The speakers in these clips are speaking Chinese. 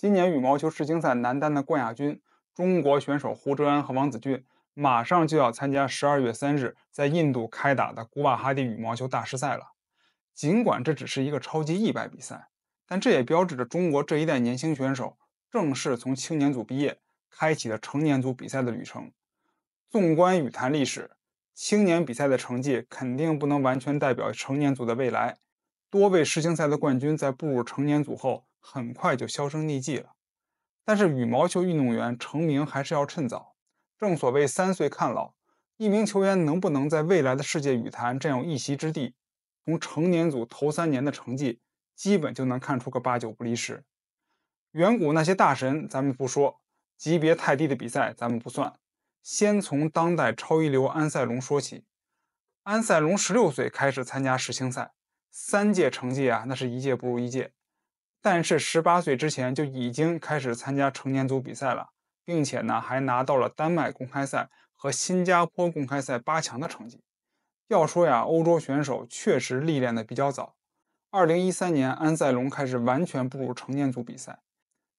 今年羽毛球世青赛男单的冠亚军，中国选手胡哲安和王子俊马上就要参加十二月三日在印度开打的古瓦哈蒂羽毛球大师赛了。尽管这只是一个超级一百比赛，但这也标志着中国这一代年轻选手正式从青年组毕业，开启了成年组比赛的旅程。纵观羽坛历史，青年比赛的成绩肯定不能完全代表成年组的未来。多位世青赛的冠军在步入成年组后。很快就销声匿迹了，但是羽毛球运动员成名还是要趁早，正所谓三岁看老。一名球员能不能在未来的世界羽坛占有一席之地，从成年组头三年的成绩基本就能看出个八九不离十。远古那些大神咱们不说，级别太低的比赛咱们不算。先从当代超一流安塞龙说起，安塞龙十六岁开始参加世青赛，三届成绩啊，那是一届不如一届。但是十八岁之前就已经开始参加成年组比赛了，并且呢还拿到了丹麦公开赛和新加坡公开赛八强的成绩。要说呀，欧洲选手确实历练的比较早。二零一三年，安塞龙开始完全步入成年组比赛，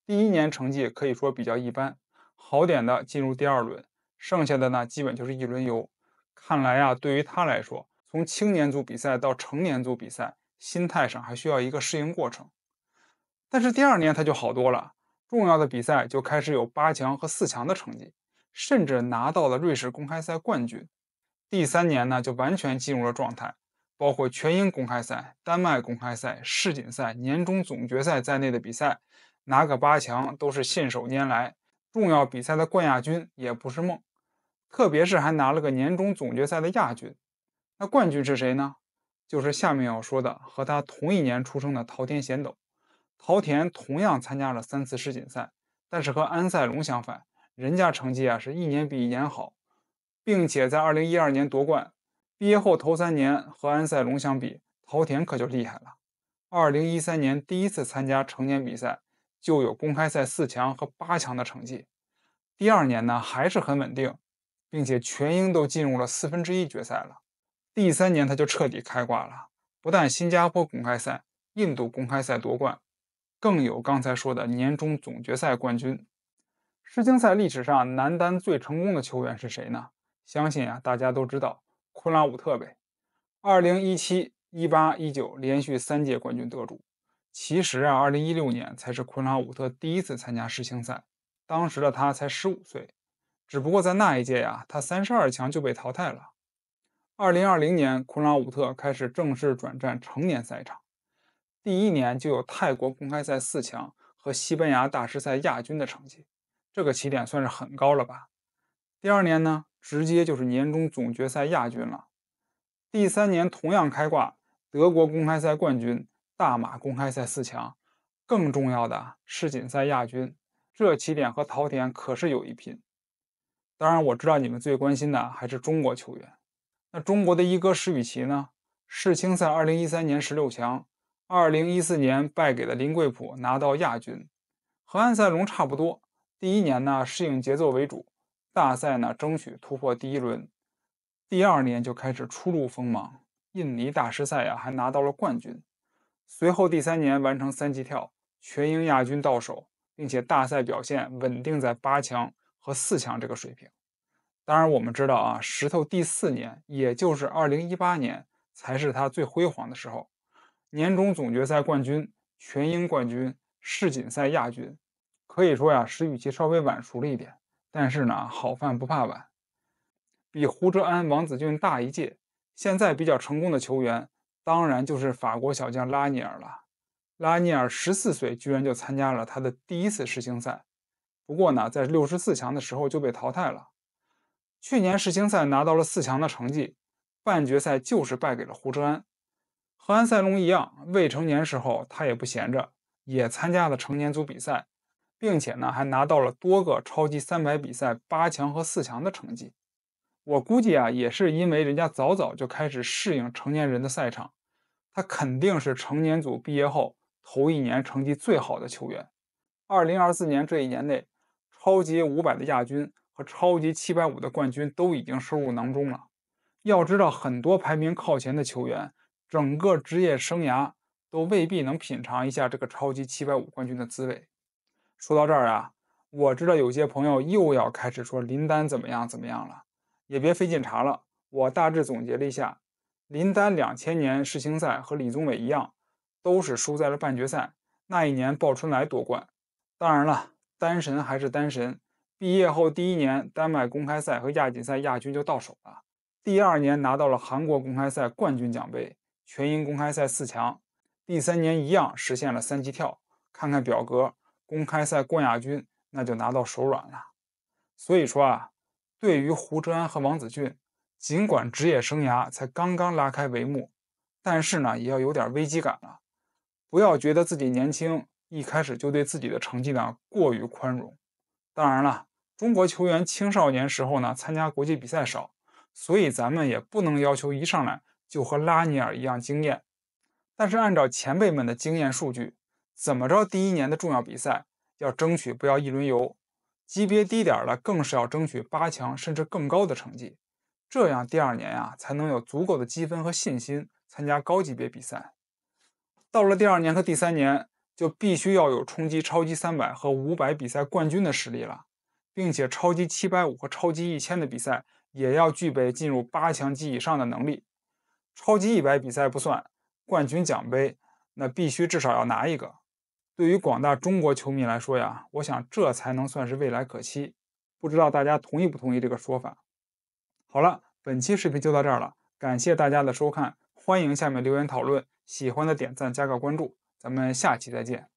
第一年成绩可以说比较一般，好点的进入第二轮，剩下的呢基本就是一轮游。看来呀，对于他来说，从青年组比赛到成年组比赛，心态上还需要一个适应过程。但是第二年他就好多了，重要的比赛就开始有八强和四强的成绩，甚至拿到了瑞士公开赛冠军。第三年呢，就完全进入了状态，包括全英公开赛、丹麦公开赛、世锦赛、年终总决赛在内的比赛，拿个八强都是信手拈来，重要比赛的冠亚军也不是梦。特别是还拿了个年终总决赛的亚军。那冠军是谁呢？就是下面要说的和他同一年出生的陶天贤斗。陶田同样参加了三次世锦赛，但是和安塞龙相反，人家成绩啊是一年比一年好，并且在二零一二年夺冠。毕业后头三年和安塞龙相比，陶田可就厉害了。二零一三年第一次参加成年比赛，就有公开赛四强和八强的成绩。第二年呢还是很稳定，并且全英都进入了四分之一决赛了。第三年他就彻底开挂了，不但新加坡公开赛、印度公开赛夺冠。更有刚才说的年终总决赛冠军，世青赛历史上男单最成功的球员是谁呢？相信啊，大家都知道昆拉武特呗。二零一七、一八、一九连续三届冠军得主。其实啊，二零一六年才是昆拉武特第一次参加世青赛，当时的他才十五岁。只不过在那一届呀，他三十二强就被淘汰了。二零二零年，昆拉武特开始正式转战成年赛场。第一年就有泰国公开赛四强和西班牙大师赛亚军的成绩，这个起点算是很高了吧？第二年呢，直接就是年终总决赛亚军了。第三年同样开挂，德国公开赛冠军、大马公开赛四强，更重要的世锦赛亚军，这起点和桃田可是有一拼。当然，我知道你们最关心的还是中国球员。那中国的一哥施宇奇呢？世青赛2013年十六强。二零一四年败给了林桂普，拿到亚军，和安塞龙差不多。第一年呢，适应节奏为主，大赛呢争取突破第一轮。第二年就开始初露锋芒，印尼大师赛啊还拿到了冠军。随后第三年完成三级跳，全英亚军到手，并且大赛表现稳定在八强和四强这个水平。当然，我们知道啊，石头第四年，也就是二零一八年，才是他最辉煌的时候。年终总决赛冠军、全英冠军、世锦赛亚军，可以说呀，石宇奇稍微晚熟了一点。但是呢，好饭不怕晚。比胡哲安、王子俊大一届，现在比较成功的球员，当然就是法国小将拉尼尔了。拉尼尔十四岁，居然就参加了他的第一次世青赛。不过呢，在六十四强的时候就被淘汰了。去年世青赛拿到了四强的成绩，半决赛就是败给了胡哲安。和安塞龙一样，未成年时候他也不闲着，也参加了成年组比赛，并且呢还拿到了多个超级三百比赛八强和四强的成绩。我估计啊，也是因为人家早早就开始适应成年人的赛场，他肯定是成年组毕业后头一年成绩最好的球员。二零二四年这一年内，超级五百的亚军和超级七百五的冠军都已经收入囊中了。要知道，很多排名靠前的球员。整个职业生涯都未必能品尝一下这个超级七百五冠军的滋味。说到这儿啊，我知道有些朋友又要开始说林丹怎么样怎么样了，也别费劲查了。我大致总结了一下，林丹两千年世青赛和李宗伟一样，都是输在了半决赛。那一年鲍春来夺冠，当然了，单神还是单神。毕业后第一年丹麦公开赛和亚锦赛亚军就到手了，第二年拿到了韩国公开赛冠军奖杯。全英公开赛四强，第三年一样实现了三级跳。看看表格，公开赛冠亚军，那就拿到手软了。所以说啊，对于胡哲安和王子俊，尽管职业生涯才刚刚拉开帷幕，但是呢，也要有点危机感了，不要觉得自己年轻，一开始就对自己的成绩呢过于宽容。当然了，中国球员青少年时候呢参加国际比赛少，所以咱们也不能要求一上来。就和拉尼尔一样惊艳，但是按照前辈们的经验数据，怎么着第一年的重要比赛要争取不要一轮游，级别低点了更是要争取八强甚至更高的成绩，这样第二年啊才能有足够的积分和信心参加高级别比赛。到了第二年和第三年，就必须要有冲击超级三百和五百比赛冠军的实力了，并且超级七百五和超级一千的比赛也要具备进入八强及以上的能力。超级一百比赛不算冠军奖杯，那必须至少要拿一个。对于广大中国球迷来说呀，我想这才能算是未来可期。不知道大家同意不同意这个说法？好了，本期视频就到这儿了，感谢大家的收看，欢迎下面留言讨论，喜欢的点赞加个关注，咱们下期再见。